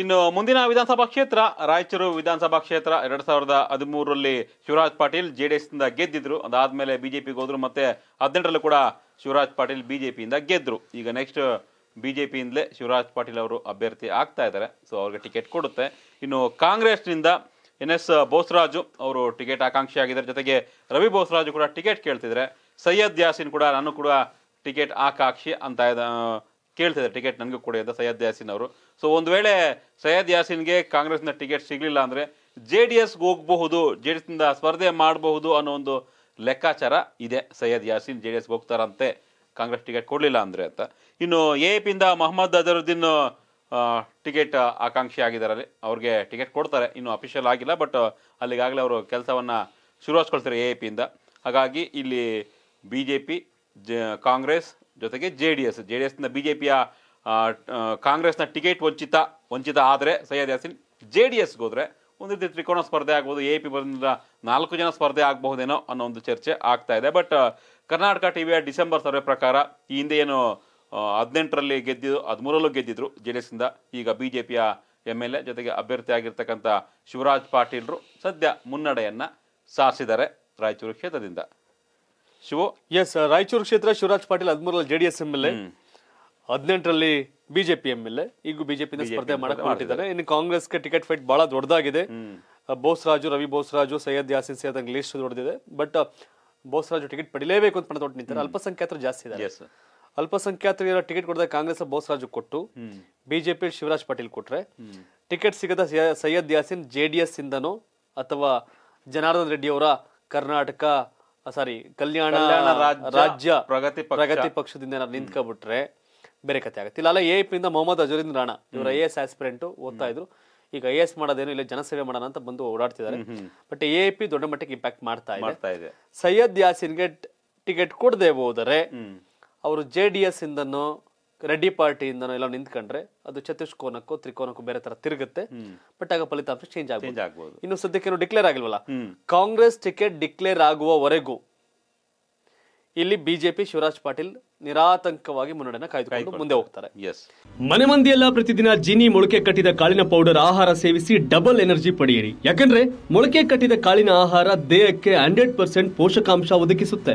ಇನ್ನು ಮುಂದಿನ ವಿಧಾನಸಭಾ ಕ್ಷೇತ್ರ ರಾಯಚೂರು ವಿಧಾನಸಭಾ ಕ್ಷೇತ್ರ ಎರಡ್ ಸಾವಿರದ ಹದಿಮೂರರಲ್ಲಿ ಶಿವರಾಜ್ ಪಾಟೀಲ್ ಜೆ ಡಿ ಎಸ್ನಿಂದ ಗೆದ್ದಿದ್ರು ಅದಾದ್ಮೇಲೆ ಬಿಜೆಪಿಗೆ ಹೋದ್ರು ಮತ್ತೆ ಹದಿನೆಂಟರಲ್ಲೂ ಕೂಡ ಶಿವರಾಜ್ ಪಾಟೀಲ್ ಪಿಯಿಂದ ಗೆದ್ದರು ಈಗ ನೆಕ್ಸ್ಟ್ ಪಿಯಿಂದಲೇ ಶಿವರಾಜ್ ಪಾಟೀಲ್ ಅವರು ಅಭ್ಯರ್ಥಿ ಆಗ್ತಾ ಇದ್ದಾರೆ ಸೊ ಅವ್ರಿಗೆ ಟಿಕೆಟ್ ಕೊಡುತ್ತೆ ಇನ್ನು ಕಾಂಗ್ರೆಸ್ನಿಂದ ಎನ್ ಎಸ್ ಬೋಸರಾಜು ಅವರು ಟಿಕೆಟ್ ಆಕಾಂಕ್ಷಿ ಆಗಿದ್ದಾರೆ ಜೊತೆಗೆ ರವಿ ಬೋಸ್ರಾಜು ಕೂಡ ಟಿಕೆಟ್ ಕೇಳ್ತಿದ್ದಾರೆ ಸೈಯದ್ ಯಾಸಿನ್ ಕೂಡ ನಾನು ಕೂಡ ಟಿಕೆಟ್ ಆಕಾಂಕ್ಷಿ ಅಂತ ಕೇಳ್ತಿದ್ದಾರೆ ಟಿಕೆಟ್ ನನಗೂ ಕೊಡಿ ಅಂತ ಸೈಯದ್ ಯಾಸಿನ್ ಅವರು ಸೊ ಒಂದು ವೇಳೆ ಸೈಯದ್ ಯಾಸಿನ್ಗೆ ಕಾಂಗ್ರೆಸ್ನ ಟಿಕೆಟ್ ಸಿಗಲಿಲ್ಲ ಅಂದರೆ ಜೆ ಡಿ ಎಸ್ಗೆ ಹೋಗಬಹುದು ಜೆ ಡಿ ಎಸ್ನಿಂದ ಸ್ಪರ್ಧೆ ಮಾಡಬಹುದು ಅನ್ನೋ ಒಂದು ಲೆಕ್ಕಾಚಾರ ಇದೆ ಸೈಯದ್ ಯಾಸಿನ್ ಜೆ ಡಿ ಎಸ್ಗೆ ಹೋಗ್ತಾರಂತೆ ಕಾಂಗ್ರೆಸ್ ಟಿಕೆಟ್ ಕೊಡಲಿಲ್ಲ ಅಂದರೆ ಅಂತ ಇನ್ನು ಎ ಪಿಯಿಂದ ಮೊಹಮ್ಮದ್ ಅಜರುದ್ದೀನ್ ಟಿಕೆಟ್ ಆಕಾಂಕ್ಷಿ ಆಗಿದ್ದಾರೆ ಅವ್ರಿಗೆ ಟಿಕೆಟ್ ಕೊಡ್ತಾರೆ ಇನ್ನು ಅಫಿಷಿಯಲ್ ಆಗಿಲ್ಲ ಬಟ್ ಅಲ್ಲಿಗಾಗಲೇ ಅವರು ಕೆಲಸವನ್ನು ಶುರುವಾಸ್ಕೊಳ್ತಾರೆ ಎ ಪಿಯಿಂದ ಹಾಗಾಗಿ ಇಲ್ಲಿ ಬಿ ಜೆ ಪಿ ಜ ಕಾಂಗ್ರೆಸ್ ಜೊತೆಗೆ J D S J D ಎಸ್ನ ಬಿ ಜೆ ಪಿಯ ಕಾಂಗ್ರೆಸ್ನ ಟಿಕೆಟ್ ವಂಚಿತ ವಂಚಿತ ಆದರೆ ಸೈಯದ್ ಯಾಸಿನ್ ಜೆ ಡಿ ಎಸ್ಗೆ ಹೋದರೆ ಒಂದು ರೀತಿ ತ್ರಿಕೋಣ ಸ್ಪರ್ಧೆ ಆಗ್ಬೋದು ಎ ಪಿ ಬಂದ ನಾಲ್ಕು ಜನ ಸ್ಪರ್ಧೆ ಆಗಬಹುದೇನೋ ಅನ್ನೋ ಒಂದು ಚರ್ಚೆ ಆಗ್ತಾ ಇದೆ ಬಟ್ ಕರ್ನಾಟಕ ಟಿ ವಿಯ ಡಿಸೆಂಬರ್ ಸರ್ವೆ ಪ್ರಕಾರ ಈ ಹಿಂದೆ ಏನು ಹದಿನೆಂಟರಲ್ಲಿ ಗೆದ್ದಿದ್ದು ಹದಿಮೂರಲ್ಲೂ ಗೆದ್ದಿದ್ರು ಜೆ ಡಿ ಎಸ್ನಿಂದ ಈಗ ಬಿ ಜೆ ಪಿಯ ಎಮ್ ಎಲ್ ಎ ಜೊತೆಗೆ ಅಭ್ಯರ್ಥಿ ಆಗಿರ್ತಕ್ಕಂಥ ಶಿವರಾಜ್ ಪಾಟೀಲ್ರು ಸದ್ಯ ಮುನ್ನಡೆಯನ್ನು ಸಾರಿಸಿದ್ದಾರೆ ರಾಯಚೂರು ಕ್ಷೇತ್ರದಿಂದ ಶಿವ ಎಸ್ ರಾಯಚೂರು ಕ್ಷೇತ್ರ ಶಿವರಾಜ್ ಪಾಟೀಲ್ ಹದಿಮೂರರಲ್ಲಿ ಜೆಡಿಎಸ್ ಎಂ ಎಲ್ ಎ ಹದಿನೆಂಟರಲ್ಲಿ ಬಿಜೆಪಿ ಎಂ ಎಲ್ ಎ ಈಗ ಬಿಜೆಪಿ ಸ್ಪರ್ಧೆ ಮಾಡಿದ್ದಾರೆ ಹೊರಟಿದ್ದಾರೆ ಇನ್ನು ಕಾಂಗ್ರೆಸ್ಗೆ ಟಿಕೆಟ್ ಫೈಟ್ ಬಹಳ ದೊಡ್ಡದಾಗಿದೆ ಬೋಸ್ರಾಜು ರವಿ ಬೋಸ್ರಾಜು ಸೈಯದ್ ಯಾಸಿನ್ ಸೈಯದ್ ಹಂಗೆ ದೊಡ್ಡದಿದೆ ಬಟ್ ಬೋಸ್ರಾಜು ಟಿಕೆಟ್ ಪಡಿಲೇಬೇಕು ಅಂತ ಪಣ ನಿಂತಾರೆ ಅಲ್ಪಸಂಖ್ಯಾತರು ಜಾಸ್ತಿ ಇದ್ದಾರೆ ಅಲ್ಪಸಂಖ್ಯಾತರಿಗೆ ಟಿಕೆಟ್ ಕೊಡದ ಕಾಂಗ್ರೆಸ್ ಬೋಸ್ರಾಜು ಕೊಟ್ಟು ಬಿಜೆಪಿ ಶಿವರಾಜ್ ಪಾಟೀಲ್ ಕೊಟ್ರೆ ಟಿಕೆಟ್ ಸಿಗದ ಸೈಯದ್ ಯಾಸಿನ್ ಜೆಡಿಎಸ್ ಇಂದನೋ ಅಥವಾ ಜನಾರ್ದನ್ ರೆಡ್ಡಿ ಅವರ ಕರ್ನಾಟಕ ಸಾರಿ ಕಲ್ಯಾಣ ರಾಜ್ಯ ಪ್ರಗತಿ ಪ್ರಗತಿ ಪಕ್ಷದಿಂದ ಏನಾದ್ರು ನಿಂತ್ಕೊಬಿಟ್ರೆ ಬೇರೆ ಕತೆ ಆಗುತ್ತೆ ಇಲ್ಲ ಎ ಇಂದ ಮೊಹಮ್ಮದ್ ಅಜರುದ್ದೀನ್ ರಾಣಾ ಇವರು ಐ ಎಸ್ ಆಸ್ಪಿರೆಂಟ್ ಓದ್ತಾ ಇದ್ರು ಈಗ ಐ ಎಸ್ ಮಾಡೋದೇನು ಇಲ್ಲ ಜನಸೇವೆ ಮಾಡೋಣ ಅಂತ ಬಂದು ಓಡಾಡ್ತಿದ್ದಾರೆ ಬಟ್ ಎ ಪಿ ದೊಡ್ಡ ಮಟ್ಟಕ್ಕೆ ಇಂಪ್ಯಾಕ್ಟ್ ಮಾಡ್ತಾ ಇದೆ ಸೈಯದ್ ಯಾಸಿನ್ಗೆ ಟಿಕೆಟ್ ಕೊಡದೆ ಹೋದರೆ ಅವರು ಜೆ ಡಿ ಎಸ್ ಇಂದನೋ ರೆಡ್ಡಿ ಪಾರ್ಟಿಯಿಂದನೋ ಎಲ್ಲ ನಿಂತ್ಕೊಂಡ್ರೆ ಅದು ಚತುಷ್ಕೋನಕ್ಕೋ ತ್ರಿಕೋನಕ್ಕೂ ಬೇರೆ ತರ ತಿರುಗುತ್ತೆ ಬಟ್ ಆಗ ಫಲಿತಾಂಶ ಚೇಂಜ್ ಆಗಬಹುದು ಇನ್ನು ಸದ್ಯಕ್ಕೆ ಡಿಕ್ಲೇರ್ ಆಗಿಲ್ವಲ್ಲ ಕಾಂಗ್ರೆಸ್ ಟಿಕೆಟ್ ಡಿಕ್ಲೇರ್ ಆಗುವವರೆಗೂ ಇಲ್ಲಿ ಬಿಜೆಪಿ ಶಿವರಾಜ್ ಪಾಟೀಲ್ ನಿರಾತಂಕವಾಗಿ ಮುನ್ನಡೆಯನ್ನು ಕಾಯ್ದುಕೊಂಡು ಮುಂದೆ ಹೋಗ್ತಾರೆ ಮನೆ ಮಂದಿಯೆಲ್ಲ ಪ್ರತಿದಿನ ಜಿನಿ ಮೊಳಕೆ ಕಟ್ಟಿದ ಕಾಳಿನ ಪೌಡರ್ ಆಹಾರ ಸೇವಿಸಿ ಡಬಲ್ ಎನರ್ಜಿ ಪಡೆಯಿರಿ ಯಾಕಂದ್ರೆ ಮೊಳಕೆ ಕಟ್ಟಿದ ಕಾಳಿನ ಆಹಾರ ದೇಹಕ್ಕೆ ಹಂಡ್ರೆಡ್ ಪರ್ಸೆಂಟ್ ಪೋಷಕಾಂಶ ಒದಗಿಸುತ್ತೆ